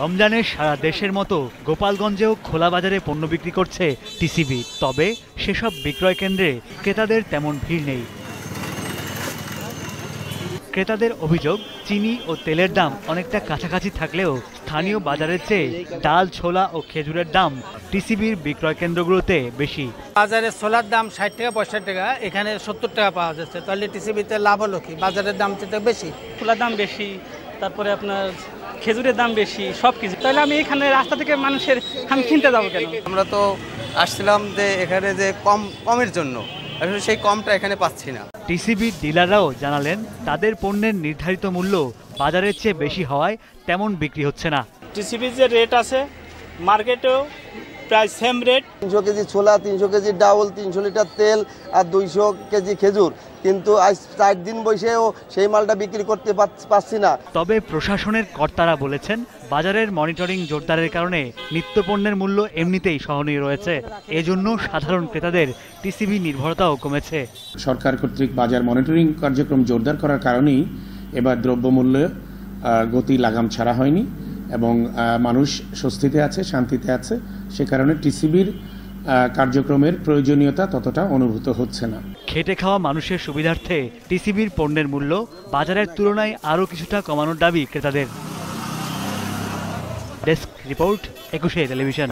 রমজানে সারা দেশের মতো গোপালগঞ্জেও খোলা বাজারে পণ্য বিক্রি করছে টিসিবি তবে সেসব বিক্রয় কেন্দ্রে ক্রেতাদের তেমন ভিড় নেই ক্রেতাদের অভিযোগ চিনি ও তেলের দাম অনেকটা কাছাকাছি থাকলেও স্থানীয় বাজারের চেয়ে ডাল ছোলা ও খেজুরের দাম টিসিবির বিক্রয় কেন্দ্রগুলোতে বেশি বাজারে ছোলার দাম ষাট টাকা পঁয়ষট্টি টাকা এখানে সত্তর টাকা পাওয়া যাচ্ছে তাহলে টিসিবিতে লাভ হলো কি বাজারের দাম চেয়ে বেশি ছোলার দাম বেশি তারপরে আপনার খেজুরের দাম বেশি সব কিছু তাহলে আমি এখানে রাস্তা থেকে মানুষের আমি কিনতে যাবো কেন আমরা তো আসছিলাম যে এখানে যে কম কমের জন্য আসলে সেই কমটা এখানে পাচ্ছি না টিসিবির ডিলাররাও জানালেন তাদের পণ্যের নির্ধারিত মূল্য বাজারের চেয়ে বেশি হওয়ায় তেমন বিক্রি হচ্ছে না টিসিবির যে রেট আছে মার্কেটেও প্রায় সেম রেট তিনশো কেজি ছোলা তিনশো কেজি ডাউল তিনশো লিটার তেল আর দুইশো কেজি খেজুর কিন্তু আজ চার দিন বসেও সেই মালটা বিক্রি করতে পারছি না তবে প্রশাসনের কর্তারা বলেছেন বাজারের মনিটরিং জোরদারের কারণে নিত্যপণ্যের মূল্য এমনিতেই সহনীয় রয়েছে এজন্য সাধারণ ক্রেতাদের টিসিবি নির্ভরতাও কমেছে সরকার কর্তৃক বাজার মনিটরিং কার্যক্রম জোরদার করার কারণেই এবার দ্রব্যমূল্য গতি লাগাম ছাড়া হয়নি এবং মানুষ স্বস্তিতে আছে শান্তিতে আছে সে কারণে টিসিবির কার্যক্রমের প্রয়োজনীয়তা ততটা অনুভূত হচ্ছে না খেটে খাওয়া মানুষের সুবিধার্থে টিসিবির পণ্যের মূল্য বাজারের তুলনায় আরও কিছুটা কমানোর দাবি ক্রেতাদের ডেস্ক রিপোর্ট একুশে টেলিভিশন